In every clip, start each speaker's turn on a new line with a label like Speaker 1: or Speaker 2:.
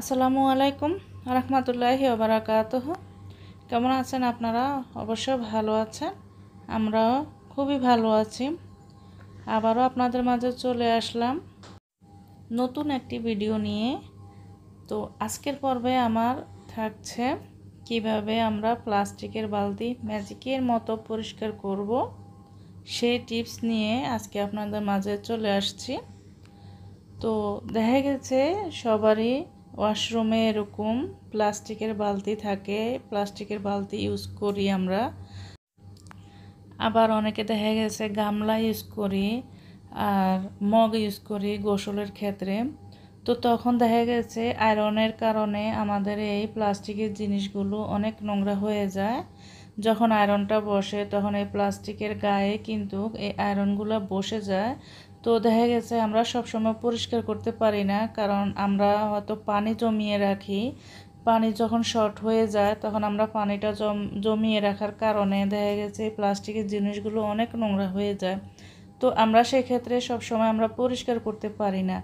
Speaker 1: আসসালামু আলাইকুম রহমতুল্লাহি ওবরাকাত কেমন আছেন আপনারা অবশ্যই ভালো আছেন আমরাও খুবই ভালো আছি আবারও আপনাদের মাঝে চলে আসলাম নতুন একটি ভিডিও নিয়ে তো আজকের পর্বে আমার থাকছে কিভাবে আমরা প্লাস্টিকের বালতি ম্যাজিকের মতো পরিষ্কার করব সেই টিপস নিয়ে আজকে আপনাদের মাঝে চলে আসছি তো দেখা গেছে সবারই ওয়াশরুমে এরকম প্লাস্টিকের বালতি থাকে প্লাস্টিকের বালতি ইউজ করি আমরা আবার অনেকে দেখা গেছে গামলা ইউজ করি আর মগ ইউজ করি গোসলের ক্ষেত্রে তো তখন দেখা গেছে আয়রনের কারণে আমাদের এই প্লাস্টিকের জিনিসগুলো অনেক নোংরা হয়ে যায় যখন আয়রনটা বসে তখন এই প্লাস্টিকের গায়ে কিন্তু এই আয়রনগুলো বসে যায় তো দেখা গেছে আমরা সব সময় পরিষ্কার করতে পারি না কারণ আমরা হয়তো পানি জমিয়ে রাখি পানি যখন শর্ট হয়ে যায় তখন আমরা পানিটা জমিয়ে রাখার কারণে দেখা গেছে প্লাস্টিকের জিনিসগুলো অনেক নোংরা হয়ে যায় তো আমরা সেক্ষেত্রে সবসময় আমরা পরিষ্কার করতে পারি না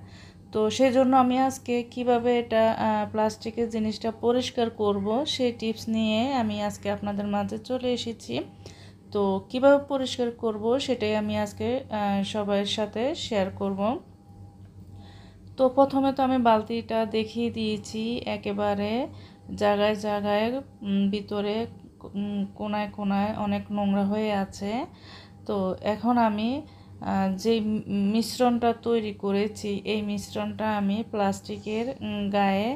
Speaker 1: তো সেই জন্য আমি আজকে কিভাবে এটা প্লাস্টিকের জিনিসটা পরিষ্কার করব সেই টিপস নিয়ে আমি আজকে আপনাদের মাঝে চলে এসেছি তো কিভাবে পরিষ্কার করব সেটাই আমি আজকে সবাইয়ের সাথে শেয়ার করব তো প্রথমে তো আমি বালতিটা দেখিয়ে দিয়েছি একেবারে জায়গায় জায়গায় ভিতরে কোনায় কোনায় অনেক নোংরা হয়ে আছে তো এখন আমি যে মিশ্রণটা তৈরি করেছি এই মিশ্রণটা আমি প্লাস্টিকের গায়ে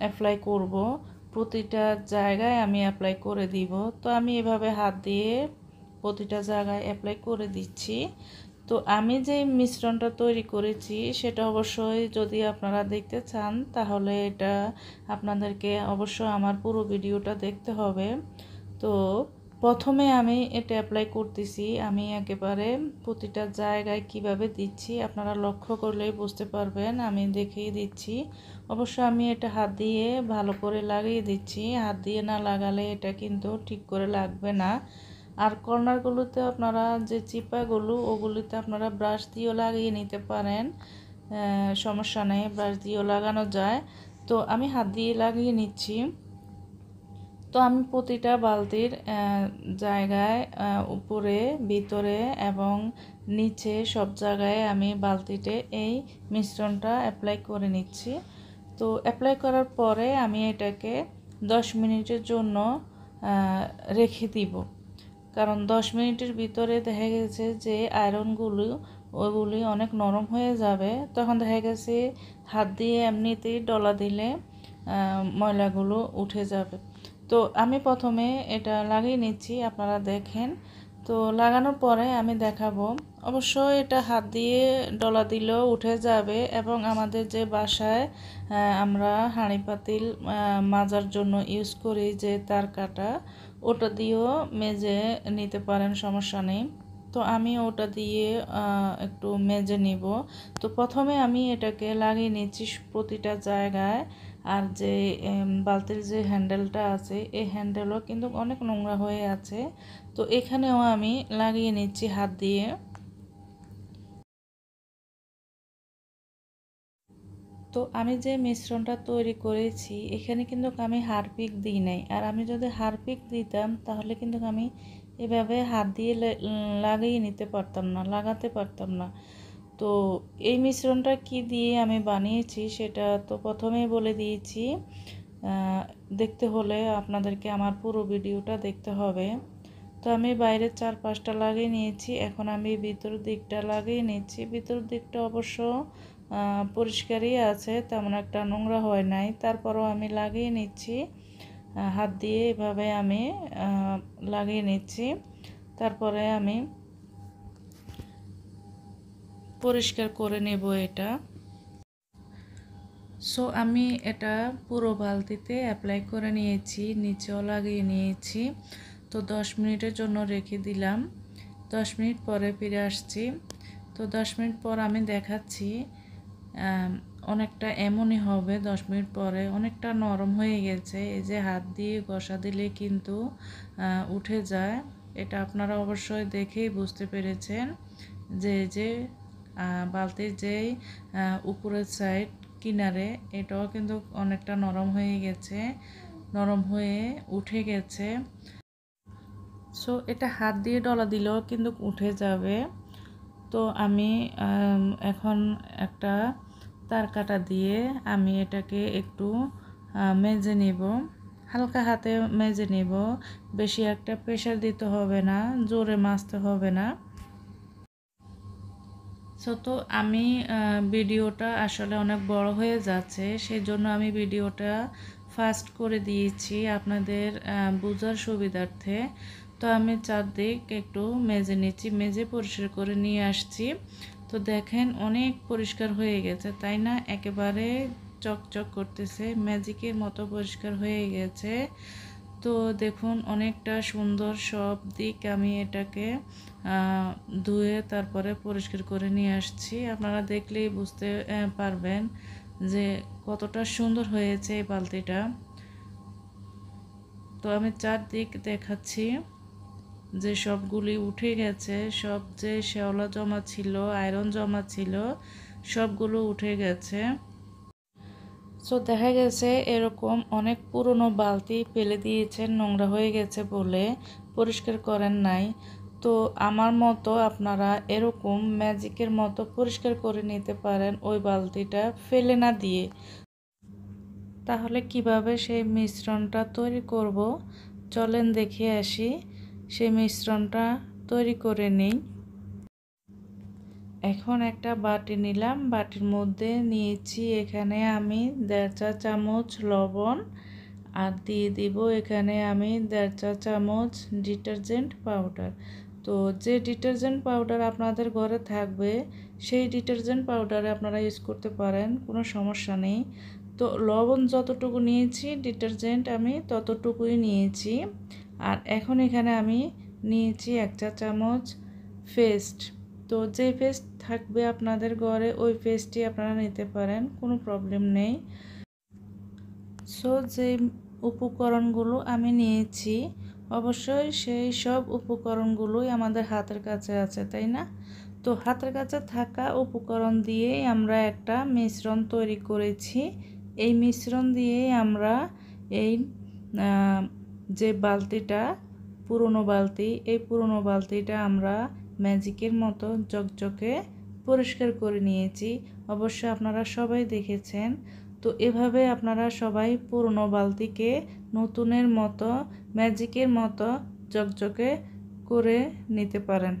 Speaker 1: অ্যাপ্লাই করব প্রতিটা জায়গায় আমি অ্যাপ্লাই করে দিব তো আমি এভাবে হাত দিয়ে প্রতিটা জায়গায় অ্যাপ্লাই করে দিচ্ছি তো আমি যে মিশ্রণটা তৈরি করেছি সেটা অবশ্যই যদি আপনারা দেখতে চান তাহলে এটা আপনাদেরকে অবশ্যই আমার পুরো ভিডিওটা দেখতে হবে তো প্রথমে আমি এটা অ্যাপ্লাই করতেছি আমি একেবারে প্রতিটা জায়গায় কিভাবে দিচ্ছি আপনারা লক্ষ্য করলেই বুঝতে পারবেন আমি দেখেই দিচ্ছি অবশ্য আমি এটা হাত দিয়ে ভালো করে লাগিয়ে দিচ্ছি হাত দিয়ে না লাগালে এটা কিন্তু ঠিক করে লাগবে না আর কর্নারগুলোতে আপনারা যে চিপাগুলো ওগুলিতে আপনারা ব্রাশ দিয়েও লাগিয়ে নিতে পারেন সমস্যা নেই ব্রাশ দিয়েও লাগানো যায় তো আমি হাত দিয়ে লাগিয়ে নিচ্ছি তো আমি প্রতিটা বালতির জায়গায় উপরে ভিতরে এবং নিচে সব জায়গায় আমি বালতিতে এই মিশ্রণটা অ্যাপ্লাই করে নিচ্ছি তো অ্যাপ্লাই করার পরে আমি এটাকে 10 মিনিটের জন্য রেখে দিব কারণ 10 মিনিটের ভিতরে দেখা গেছে যে আয়রনগুলো ওইগুলি অনেক নরম হয়ে যাবে তখন দেখা গেছে হাত দিয়ে এমনিতেই ডলা দিলে ময়লাগুলো উঠে যাবে তো আমি প্রথমে এটা লাগিয়ে নিচ্ছি আপনারা দেখেন তো লাগানোর পরে আমি দেখাবো অবশ্য এটা হাত দিয়ে ডলা দিলেও উঠে যাবে এবং আমাদের যে বাসায় আমরা হাঁড়ি পাতিল মাজার জন্য ইউজ করি যে তার কাটা ওটা দিয়েও মেজে নিতে পারেন সমস্যা নেই তো আমি ওটা দিয়ে একটু মেজে নিব তো প্রথমে আমি এটাকে লাগিয়ে নিচ্ছি প্রতিটা জায়গায় আর যে বালতির যে হ্যান্ডেলটা আছে এই হ্যান্ডেলও কিন্তু অনেক নোংরা হয়ে আছে তো এখানেও আমি লাগিয়ে নিচ্ছি হাত দিয়ে তো আমি যে মিশ্রণটা তৈরি করেছি এখানে কিন্তু আমি হারপিক দিই নাই আর আমি যদি হারপিক দিতাম তাহলে কিন্তু আমি এভাবে হাত দিয়ে লাগিয়ে নিতে পারতাম না লাগাতে পারতাম না তো এই মিশ্রণটা কি দিয়ে আমি বানিয়েছি সেটা তো প্রথমেই বলে দিয়েছি দেখতে হলে আপনাদেরকে আমার পুরো ভিডিওটা দেখতে হবে তো আমি বাইরের চার পাঁচটা লাগিয়ে নিয়েছি এখন আমি ভিতর দিকটা লাগিয়ে নিচ্ছি ভিতর দিকটা অবশ্য পরিষ্কারই আছে তেমন একটা নোংরা হয় নাই তারপরও আমি লাগিয়ে নিচ্ছি হাত দিয়ে এভাবে আমি লাগিয়ে নিচ্ছি তারপরে আমি পরিষ্কার করে নেব এটা সো আমি এটা পুরো বালতিতে অ্যাপ্লাই করে নিয়েছি নিচেও লাগিয়ে নিয়েছি তো দশ মিনিটের জন্য রেখে দিলাম দশ মিনিট পরে ফিরে আসছি তো দশ মিনিট পর আমি দেখাচ্ছি অনেকটা এমনই হবে দশ মিনিট পরে অনেকটা নরম হয়ে গেছে এই যে হাত দিয়ে ঘষা দিলে কিন্তু উঠে যায় এটা আপনারা অবশ্যই দেখেই বুঝতে পেরেছেন যে যে বালতির যেই উপরের সাইড কিনারে এটাও কিন্তু অনেকটা নরম হয়ে গেছে নরম হয়ে উঠে গেছে সো এটা হাত দিয়ে ডলা দিলেও কিন্তু উঠে যাবে তো আমি এখন একটা তার কাটা দিয়ে আমি এটাকে একটু মেজে নেব হালকা হাতে মেজে নিব বেশি একটা প্রেশার দিতে হবে না জোরে মাজতে হবে না সো তো আমি ভিডিওটা আসলে অনেক বড় হয়ে যাচ্ছে সেই জন্য আমি ভিডিওটা ফাস্ট করে দিয়েছি আপনাদের বোঝার সুবিধার্থে তো আমি চারদিক একটু মেজে নিচ্ছি মেজে পরিষ্কার করে নিয়ে আসছি তো দেখেন অনেক পরিষ্কার হয়ে গেছে তাই না একেবারে চকচক করতেছে ম্যাজিকের মতো পরিষ্কার হয়ে গেছে তো দেখুন অনেকটা সুন্দর সব দিক আমি এটাকে ধুয়ে তারপরে পরিষ্কার করে নিয়ে আসছি আপনারা দেখলেই বুঝতে পারবেন যে কতটা সুন্দর হয়েছে এই বালতিটা তো আমি চারদিক দেখাচ্ছি যে সবগুলি উঠে গেছে সব যে শ্যাওলা জমা ছিল আয়রন জমা ছিল সবগুলো উঠে গেছে সো দেখা গেছে এরকম অনেক পুরনো বালতি ফেলে দিয়েছেন নোংরা হয়ে গেছে বলে পরিষ্কার করেন নাই তো আমার মতো আপনারা এরকম ম্যাজিকের মতো পরিষ্কার করে নিতে পারেন ওই বালতিটা ফেলে না দিয়ে তাহলে কিভাবে সেই মিশ্রণটা তৈরি করব চলেন দেখে আসি সেই মিশ্রণটা তৈরি করে নিই এখন একটা বাটি নিলাম বাটির মধ্যে নিয়েছি এখানে আমি দেড় চা চামচ লবণ আর দিয়ে দিব এখানে আমি দেড় চা চামচ ডিটারজেন্ট পাউডার তো যে ডিটারজেন্ট পাউডার আপনাদের ঘরে থাকবে সেই ডিটারজেন্ট পাউডারে আপনারা ইউজ করতে পারেন কোনো সমস্যা নেই তো লবণ যতটুকু নিয়েছি ডিটারজেন্ট আমি ততটুকুই নিয়েছি আর এখন এখানে আমি নিয়েছি এক চা চামচ পেস্ট তো যে পেস্ট থাকবে আপনাদের ঘরে ওই পেস্টটি আপনারা নিতে পারেন কোনো প্রবলেম নেই সো যে উপকরণগুলো আমি নিয়েছি অবশ্যই সেই সব উপকরণগুলোই আমাদের হাতের কাছে আছে তাই না তো হাতের কাছে থাকা উপকরণ দিয়েই আমরা একটা মিশ্রণ তৈরি করেছি এই মিশ্রণ দিয়েই আমরা এই যে বালতিটা পুরনো বালতি এই পুরনো বালতিটা আমরা ম্যাজিকের মতো জকজকে পরিষ্কার করে নিয়েছি অবশ্য আপনারা সবাই দেখেছেন তো এভাবে আপনারা সবাই পুরনো বালতিকে নতুনের মতো ম্যাজিকের মতো জকজকে করে নিতে পারেন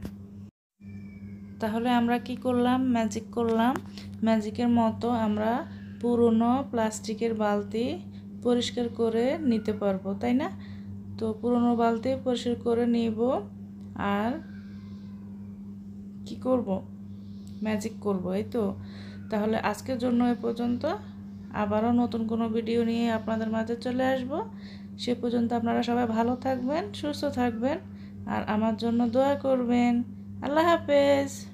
Speaker 1: তাহলে আমরা কি করলাম ম্যাজিক করলাম ম্যাজিকের মতো আমরা পুরনো প্লাস্টিকের বালতি পরিষ্কার করে নিতে পারবো তাই না তো পুরনো বালতি পরিষ্কার করে নিব আর কি করব ম্যাজিক করব এই তো তাহলে আজকের জন্য এ পর্যন্ত আবারও নতুন কোনো ভিডিও নিয়ে আপনাদের মাঝে চলে আসব সে পর্যন্ত আপনারা সবাই ভালো থাকবেন সুস্থ থাকবেন আর আমার জন্য দোয়া করবেন আল্লাহ হাফেজ